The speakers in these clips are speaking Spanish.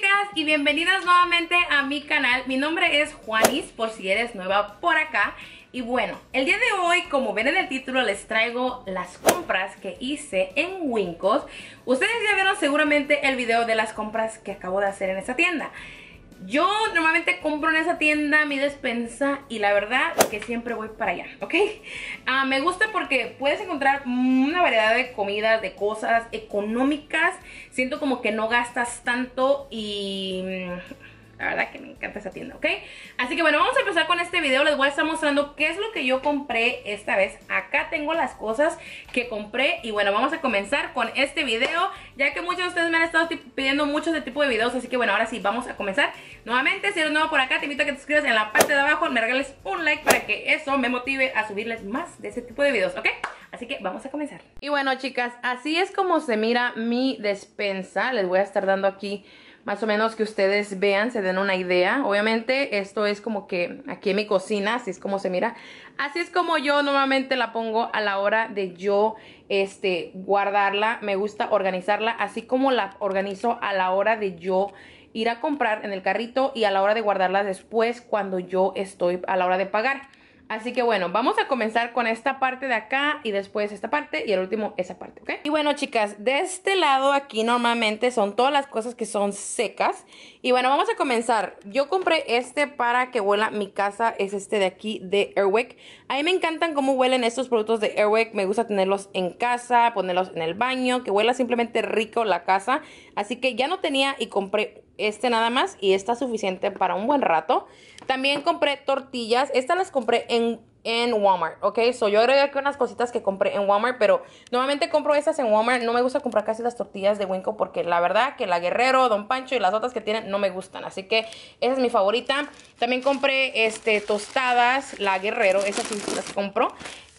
chicas y bienvenidas nuevamente a mi canal Mi nombre es Juanis por si eres nueva por acá Y bueno, el día de hoy como ven en el título les traigo las compras que hice en Wincos Ustedes ya vieron seguramente el video de las compras que acabo de hacer en esta tienda yo normalmente compro en esa tienda mi despensa y la verdad que siempre voy para allá, ¿ok? Ah, me gusta porque puedes encontrar una variedad de comidas, de cosas económicas. Siento como que no gastas tanto y... Mm, la verdad que me encanta esa tienda, ¿ok? Así que bueno, vamos a empezar con este video. Les voy a estar mostrando qué es lo que yo compré esta vez. Acá tengo las cosas que compré. Y bueno, vamos a comenzar con este video. Ya que muchos de ustedes me han estado pidiendo muchos este tipo de videos. Así que bueno, ahora sí, vamos a comenzar. Nuevamente, si eres nuevo por acá, te invito a que te suscribas en la parte de abajo. Me regales un like para que eso me motive a subirles más de ese tipo de videos, ¿ok? Así que vamos a comenzar. Y bueno, chicas, así es como se mira mi despensa. Les voy a estar dando aquí más o menos que ustedes vean, se den una idea. Obviamente esto es como que aquí en mi cocina, así es como se mira. Así es como yo normalmente la pongo a la hora de yo este, guardarla. Me gusta organizarla, así como la organizo a la hora de yo ir a comprar en el carrito y a la hora de guardarla después cuando yo estoy a la hora de pagar. Así que bueno, vamos a comenzar con esta parte de acá y después esta parte y el último esa parte, ¿ok? Y bueno, chicas, de este lado aquí normalmente son todas las cosas que son secas. Y bueno, vamos a comenzar. Yo compré este para que huela mi casa, es este de aquí de Airwick. A mí me encantan cómo huelen estos productos de Airwick, me gusta tenerlos en casa, ponerlos en el baño, que huela simplemente rico la casa. Así que ya no tenía y compré este nada más y está suficiente para un buen rato. También compré tortillas, estas las compré en, en Walmart, ¿ok? So yo agregué aquí unas cositas que compré en Walmart, pero normalmente compro estas en Walmart. No me gusta comprar casi las tortillas de Winco porque la verdad que la Guerrero, Don Pancho y las otras que tienen no me gustan. Así que esa es mi favorita. También compré este, tostadas, la Guerrero, esas sí las compro.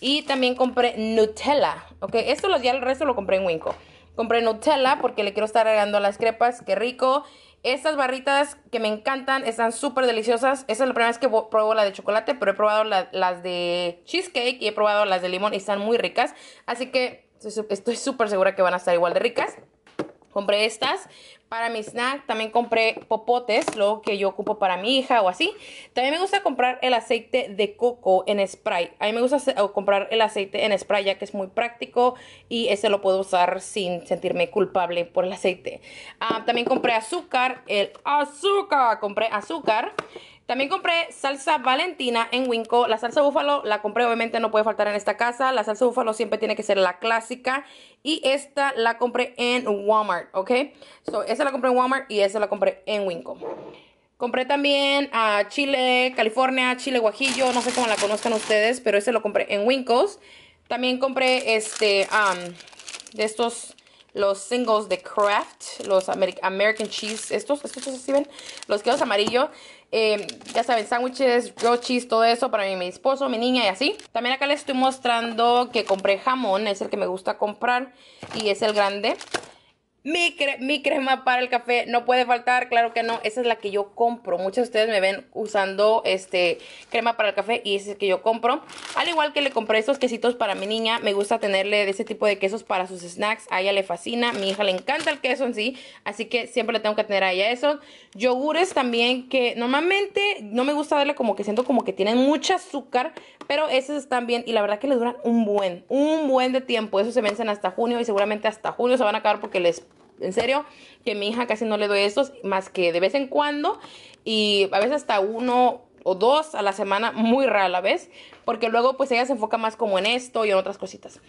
Y también compré Nutella, ¿ok? Esto los, ya el resto lo compré en Winco. Compré Nutella porque le quiero estar agregando las crepas, qué rico. Estas barritas que me encantan están súper deliciosas. Esa es la primera vez que pruebo la de chocolate, pero he probado las de cheesecake y he probado las de limón y están muy ricas. Así que estoy súper segura que van a estar igual de ricas. Compré estas para mi snack. También compré popotes, lo que yo ocupo para mi hija o así. También me gusta comprar el aceite de coco en spray. A mí me gusta comprar el aceite en spray ya que es muy práctico y ese lo puedo usar sin sentirme culpable por el aceite. Ah, también compré azúcar, el azúcar. Compré azúcar. También compré salsa valentina en Winco. La salsa búfalo la compré, obviamente no puede faltar en esta casa. La salsa búfalo siempre tiene que ser la clásica. Y esta la compré en Walmart, ¿ok? So, esa la compré en Walmart y esa la compré en Winco. Compré también a ah, chile, California, chile guajillo. No sé cómo la conozcan ustedes, pero ese lo compré en Wincos. También compré este, de estos los singles de Kraft, los American Cheese, estos, estos así ven, los quedos amarillos. Eh, ya saben, sándwiches, rochis, todo eso para mí, mi esposo, mi niña y así. También acá les estoy mostrando que compré jamón, es el que me gusta comprar y es el grande. Mi, crema para el café no puede faltar, claro que no, esa es la que yo compro. Muchos de ustedes me ven usando este crema para el café y esa es la que yo compro. Al igual que le compré estos quesitos para mi niña, me gusta tenerle de ese tipo de quesos para sus snacks. A ella le fascina, mi hija le encanta el queso en sí, así que siempre le tengo que tener a ella eso. Yogures también que normalmente no me gusta darle como que siento como que tienen mucho azúcar, pero esos están bien y la verdad que le duran un buen, un buen de tiempo. Esos se vencen hasta junio y seguramente hasta junio se van a acabar porque les en serio, que a mi hija casi no le doy estos más que de vez en cuando y a veces hasta uno o dos a la semana, muy rara vez, porque luego pues ella se enfoca más como en esto y en otras cositas.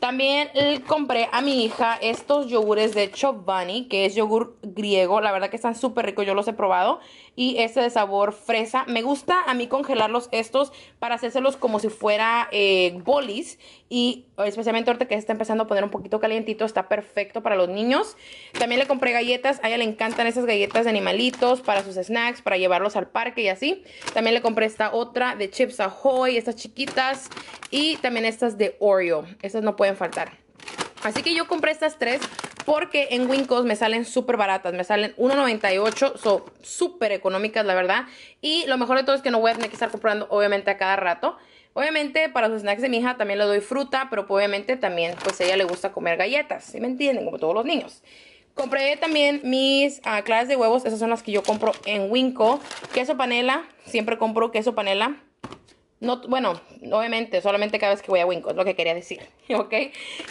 También compré a mi hija estos yogures de Chobani, que es yogur griego. La verdad que están súper ricos, yo los he probado. Y este de sabor fresa. Me gusta a mí congelarlos estos para hacérselos como si fuera eh, bolis. Y especialmente ahorita que se está empezando a poner un poquito calientito, está perfecto para los niños. También le compré galletas. A ella le encantan esas galletas de animalitos para sus snacks, para llevarlos al parque y así. También le compré esta otra de Chips Ahoy, estas chiquitas. Y también estas de Oreo. Estas no pueden faltar. Así que yo compré estas tres porque en Winkos me salen súper baratas, me salen 1.98, son súper económicas la verdad. Y lo mejor de todo es que no voy a tener que estar comprando obviamente a cada rato. Obviamente para los snacks de mi hija también le doy fruta, pero pues, obviamente también pues a ella le gusta comer galletas, ¿sí me entienden? Como todos los niños. Compré también mis ah, claras de huevos, esas son las que yo compro en Winco. Queso panela, siempre compro queso panela. No, bueno, obviamente, solamente cada vez que voy a Winco, es lo que quería decir, ¿ok?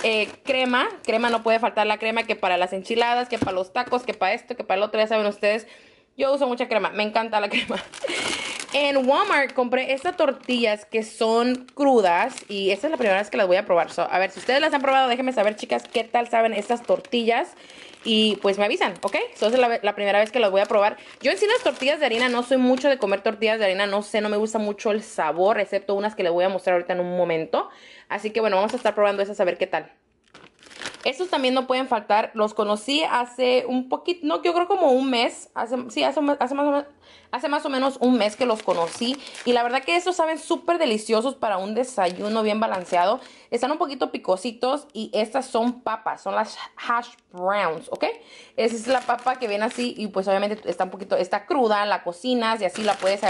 Eh, crema, crema no puede faltar la crema que para las enchiladas, que para los tacos, que para esto, que para el otro, ya saben ustedes, yo uso mucha crema, me encanta la crema. En Walmart compré estas tortillas que son crudas y esta es la primera vez que las voy a probar. a ver, si ustedes las han probado, déjenme saber, chicas, qué tal saben estas tortillas y pues me avisan, ¿ok? Entonces es la primera vez que las voy a probar. Yo en sí las tortillas de harina no soy mucho de comer tortillas de harina, no sé, no me gusta mucho el sabor, excepto unas que les voy a mostrar ahorita en un momento. Así que bueno, vamos a estar probando esas a ver qué tal. Estos también no pueden faltar. Los conocí hace un poquito, no, yo creo como un mes. Hace, sí, hace, más o menos, hace más o menos un mes que los conocí. Y la verdad que estos saben súper deliciosos para un desayuno bien balanceado. Están un poquito picositos y estas son papas, son las hash browns, ¿ok? Esa es la papa que viene así y pues obviamente está un poquito, está cruda, la cocinas y así la puedes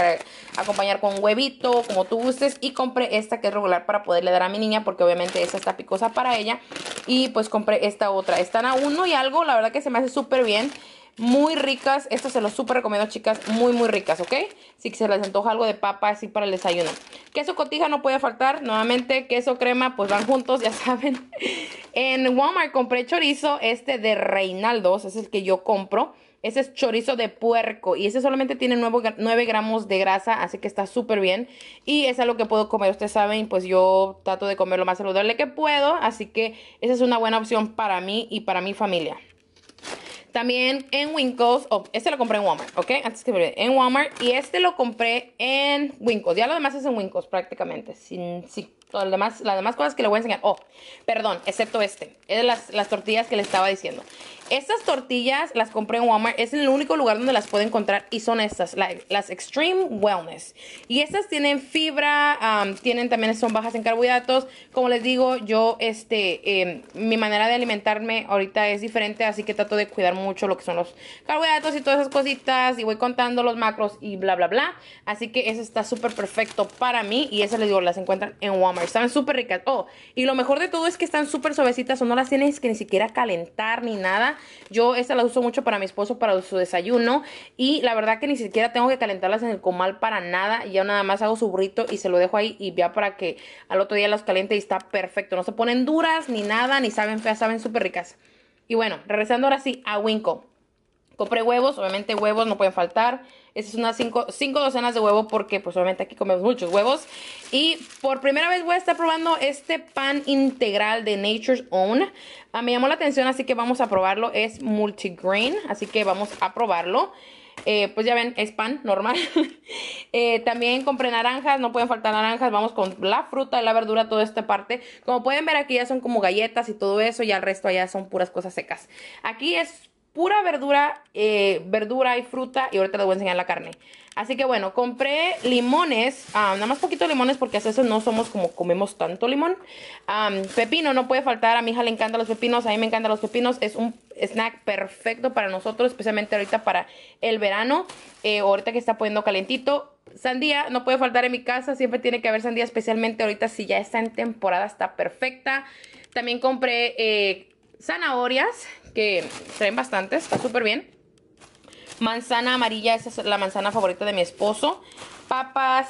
acompañar con huevito, como tú gustes. Y compré esta que es regular para poderle dar a mi niña porque obviamente esta está picosa para ella. Y pues compré esta otra. Están a uno y algo, la verdad que se me hace súper bien. Muy ricas, esto se los súper recomiendo chicas, muy muy ricas, ¿ok? Si se les antoja algo de papa así para el desayuno. Queso cotija no puede faltar, nuevamente queso crema, pues van juntos, ya saben. En Walmart compré chorizo, este de Reinaldos, es el que yo compro. Ese es chorizo de puerco y ese solamente tiene 9, gramos de grasa, así que está súper bien. Y es algo que puedo comer, ustedes saben, pues yo trato de comer lo más saludable que puedo, así que esa es una buena opción para mí y para mi familia. También en Winkles, oh, este lo compré en Walmart, ¿ok? Antes que me en Walmart y este lo compré en Winkles, Ya lo demás es en Winkles prácticamente, sin, sí las demás, las cosas que le voy a enseñar. Oh, perdón, excepto este. Es las, las tortillas que le estaba diciendo. Estas tortillas las compré en Walmart. Es el único lugar donde las puedo encontrar. Y son estas, las Extreme Wellness. Y estas tienen fibra, tienen también son bajas en carbohidratos. Como les digo, yo, este, em, mi manera de alimentarme ahorita es diferente. Así que trato de cuidar mucho lo que son los carbohidratos y todas esas cositas. Y voy contando los macros y bla, bla, bla. Así que eso está súper perfecto para mí. Y eso les digo, las encuentran en Walmart. Están súper ricas. Oh, y lo mejor de todo es que están súper suavecitas. O no las tienes que ni siquiera calentar ni nada. Yo estas las uso mucho para mi esposo, para su desayuno. Y la verdad que ni siquiera tengo que calentarlas en el comal para nada. Ya nada más hago su burrito y se lo dejo ahí y ya para que al otro día las caliente y está perfecto. No se ponen duras ni nada, ni saben feas, saben súper ricas. Y bueno, regresando ahora sí a Winco. Compré huevos, obviamente huevos no pueden faltar. Esas son unas 5 docenas de huevos porque pues obviamente aquí comemos muchos huevos. Y por primera vez voy a estar probando este pan integral de Nature's Own. mí ah, me llamó la atención así que vamos a probarlo. Es multigrain, así que vamos a probarlo. Eh, pues ya ven, es pan normal. Eh, también compré naranjas, no pueden faltar naranjas. Vamos con la fruta, la verdura, toda esta parte. Como pueden ver aquí ya son como galletas y todo eso. Y el resto allá son puras cosas secas. Aquí es pura verdura, eh, verdura y fruta. Y ahorita les voy a enseñar la carne. Así que bueno, compré limones, ah, nada más poquito limones porque hace eso no somos como comemos tanto limón. pepino, no puede faltar, a mi hija le encantan los pepinos, a mí me encantan los pepinos, es un snack perfecto para nosotros, especialmente ahorita para el verano, eh, ahorita que está poniendo calentito. Sandía, no puede faltar en mi casa, siempre tiene que haber sandía, especialmente ahorita si ya está en temporada, está perfecta. También compré... Eh, zanahorias, que traen bastantes. está súper bien. Manzana amarilla, esa es la manzana favorita de mi esposo. Papas,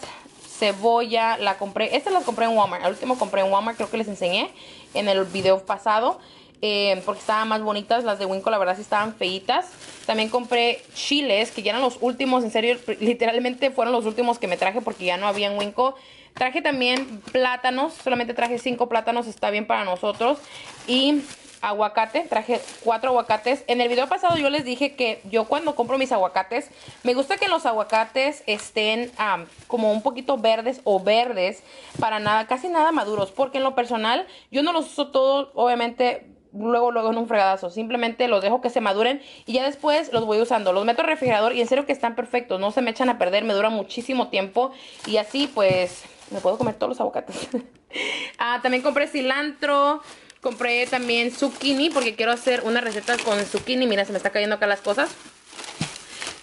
cebolla, la compré, Estas las compré en Walmart. Al último compré en Walmart, creo que les enseñé en el video pasado. Eh, porque estaban más bonitas. Las de Winco, la verdad, sí estaban feitas. También compré chiles, que ya eran los últimos, en serio, literalmente fueron los últimos que me traje porque ya no había en Winco. Traje también plátanos, solamente traje cinco plátanos, está bien para nosotros. Y aguacate, traje cuatro aguacates. En el video pasado yo les dije que yo cuando compro mis aguacates, me gusta que los aguacates estén como un poquito verdes o verdes, para nada, casi nada maduros, porque en lo personal yo no los uso todos, obviamente luego, luego en un fregadazo. Simplemente los dejo que se maduren y ya después los voy usando. Los meto al refrigerador y en serio que están perfectos. No se me echan a perder, me dura muchísimo tiempo. Y así pues me puedo comer todos los aguacates. Ah, también compré cilantro. Compré también zucchini porque quiero hacer una receta con zucchini. Mira, se me está cayendo acá las cosas.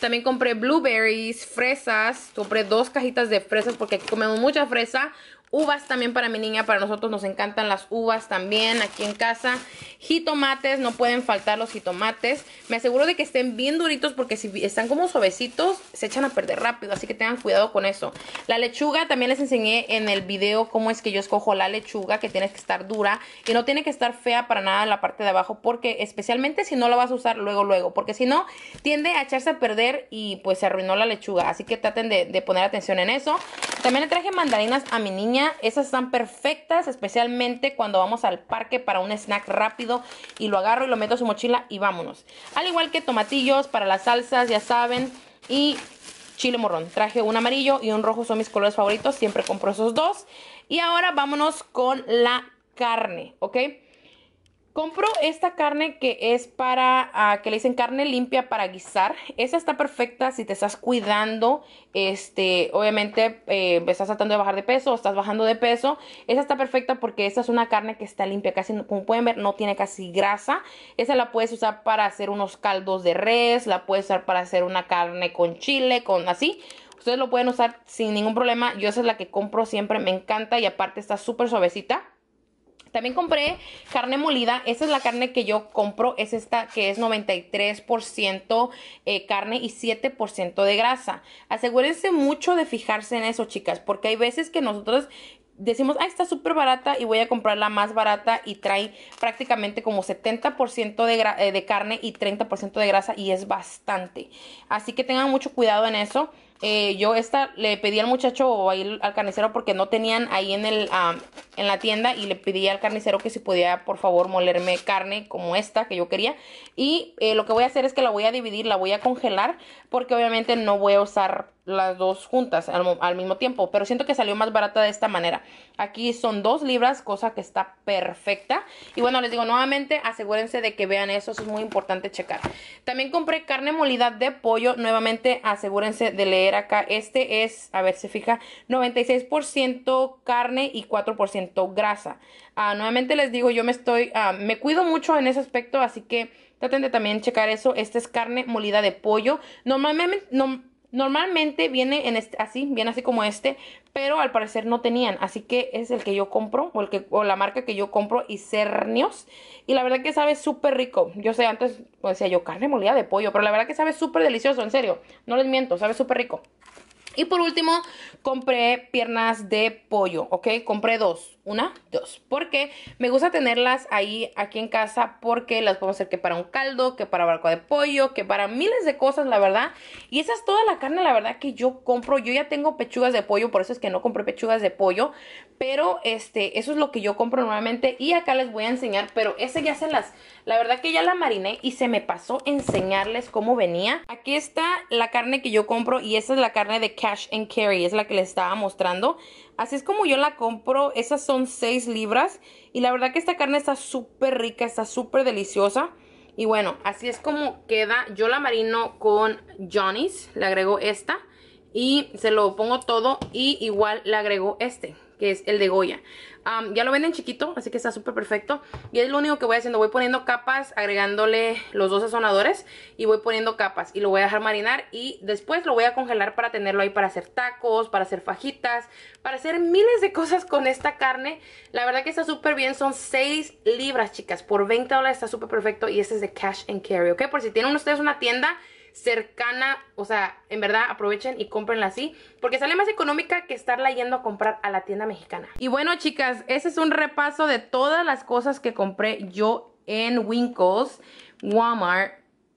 También compré blueberries, fresas. Compré dos cajitas de fresas porque aquí comemos mucha fresa. Uvas también para mi niña, para nosotros nos encantan las uvas también aquí en casa. Jitomates, no pueden faltar los jitomates. Me aseguro de que estén bien duritos porque si están como suavecitos, se echan a perder rápido. Así que tengan cuidado con eso. La lechuga, también les enseñé en el video cómo es que yo escojo la lechuga, que tiene que estar dura. Y no tiene que estar fea para nada en la parte de abajo porque especialmente si no la vas a usar luego, luego. Porque si no, tiende a echarse a perder y pues se arruinó la lechuga. Así que traten de poner atención en eso. También le traje mandarinas a mi niña esas están perfectas, especialmente cuando vamos al parque para un snack rápido y lo agarro y lo meto a su mochila y vámonos. Al igual que tomatillos para las salsas, ya saben, y chile morrón. Traje un amarillo y un rojo, son mis colores favoritos, siempre compro esos dos. Y ahora vámonos con la carne, ¿ok? Compro esta carne que es para, ah, que le dicen carne limpia para guisar. Esa está perfecta si te estás cuidando, este, obviamente eh, estás tratando de bajar de peso o estás bajando de peso. Esa está perfecta porque esa es una carne que está limpia, casi, como pueden ver, no tiene casi grasa. Esa la puedes usar para hacer unos caldos de res, la puedes usar para hacer una carne con chile, con así. Ustedes lo pueden usar sin ningún problema. Yo esa es la que compro siempre, me encanta y aparte está súper suavecita. También compré carne molida. Esa es la carne que yo compro. Es esta que es 93% eh, carne y 7% de grasa. Asegúrense mucho de fijarse en eso, chicas, porque hay veces que nosotros decimos, ah, está súper barata y voy a comprar la más barata y trae prácticamente como 70% de, eh, de, carne y 30% de grasa y es bastante. Así que tengan mucho cuidado en eso. Eh, yo esta le pedí al muchacho o al carnicero porque no tenían ahí en el ah, en la tienda y le pedí al carnicero que si podía por favor molerme carne como esta que yo quería y eh, lo que voy a hacer es que la voy a dividir la voy a congelar porque obviamente no voy a usar las dos juntas al, mismo tiempo pero siento que salió más barata de esta manera aquí son dos libras cosa que está perfecta y bueno les digo nuevamente asegúrense de que vean eso, eso es muy importante checar también compré carne molida de pollo nuevamente asegúrense de leer acá, este es, a ver, se fija, 96% carne y 4% grasa. Ah, nuevamente les digo, yo me estoy, ah, me cuido mucho en ese aspecto, así que traten de también checar eso. este es carne molida de pollo. Normalmente, no, Normalmente viene en este, así, viene así como este, pero al parecer no tenían, así que es el que yo compro o, la marca que yo compro, y cernios, y la verdad que sabe súper rico. Yo sé, antes pues, decía yo carne molida de pollo, pero la verdad que sabe súper delicioso, en serio, no les miento, sabe súper rico. Y por último, compré piernas de pollo, ¿ok? Compré dos. Una, dos. Porque me gusta tenerlas ahí, aquí en casa, porque las podemos hacer que para un caldo, que para barco de pollo, que para miles de cosas, la verdad. Y esa es toda la carne, la verdad, que yo compro. Yo ya tengo pechugas de pollo, por eso es que no compré pechugas de pollo. Pero, este, eso es lo que yo compro normalmente. Y acá les voy a enseñar, pero ese ya se las... La verdad que ya la mariné y se me pasó enseñarles cómo venía. Aquí está la carne que yo compro y esa es la carne de Cash and Carry, es la que les estaba mostrando. Así es como yo la compro, esas son son 6 libras. Y la verdad que esta carne está súper rica, está súper deliciosa. Y bueno, así es como queda. Yo la marino con Johnny's, le agrego esta. Y se lo pongo todo y igual le agrego este que es el de Goya. ya lo venden chiquito, así que está súper perfecto. Y es lo único que voy haciendo. Voy poniendo capas, agregándole los dos sazonadores y voy poniendo capas. Y lo voy a dejar marinar y después lo voy a congelar para tenerlo ahí para hacer tacos, para hacer fajitas, para hacer miles de cosas con esta carne. La verdad que está súper bien. Son 6 libras, chicas. Por 20 dólares está súper perfecto y este es de Cash and Carry, ¿ok? Por si tienen ustedes una tienda cercana, o sea, en verdad aprovechen y cómprenla así, porque sale más económica que estarla yendo a comprar a la tienda mexicana. Y bueno, chicas, ese es un repaso de todas las cosas que compré yo en Winkles, Walmart,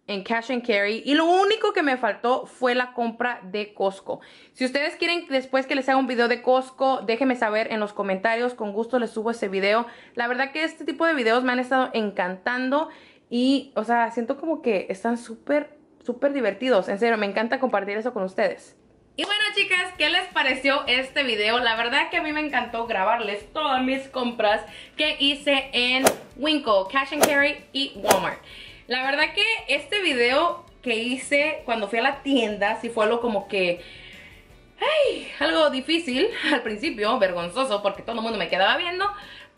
en Cash and Carry. Y lo único que me faltó fue la compra de Costco. Si ustedes quieren después que les haga un video de Costco, déjenme saber en los comentarios. Con gusto les subo ese video. La verdad que este tipo de videos me han estado encantando. Y, o sea, siento como que están súper súper divertidos. En serio, me encanta compartir eso con ustedes. Y bueno chicas, ¿qué les pareció este video? La verdad que a mí me encantó grabarles todas mis compras que hice en Winco, Cash and Carry y Walmart. La verdad que este video que hice cuando fui a la tienda, si fue algo como que... Ay, algo difícil al principio, vergonzoso, porque todo el mundo me quedaba viendo.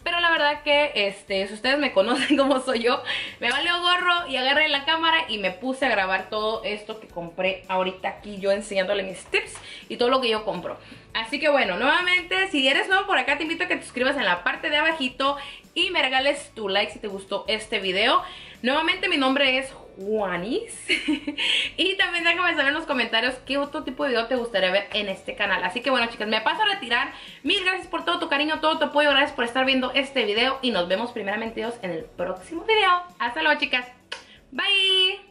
Pero la verdad que, este, si ustedes me conocen como soy yo, me valió gorro y agarré la cámara y me puse a grabar todo esto que compré ahorita aquí yo enseñándole mis tips y todo lo que yo compro. Así que bueno, nuevamente, si eres nuevo por acá, te invito a que te suscribas en la parte de abajito y me regales tu like si te gustó este video. Nuevamente, mi nombre es Juanis. y también déjame saber en los comentarios qué otro tipo de video te gustaría ver en este canal. Así que bueno, chicas, me paso a retirar. Mil gracias por todo tu cariño, todo tu apoyo. Gracias por estar viendo este video. Y nos vemos primeramente Dios en el próximo video. Hasta luego, chicas. Bye.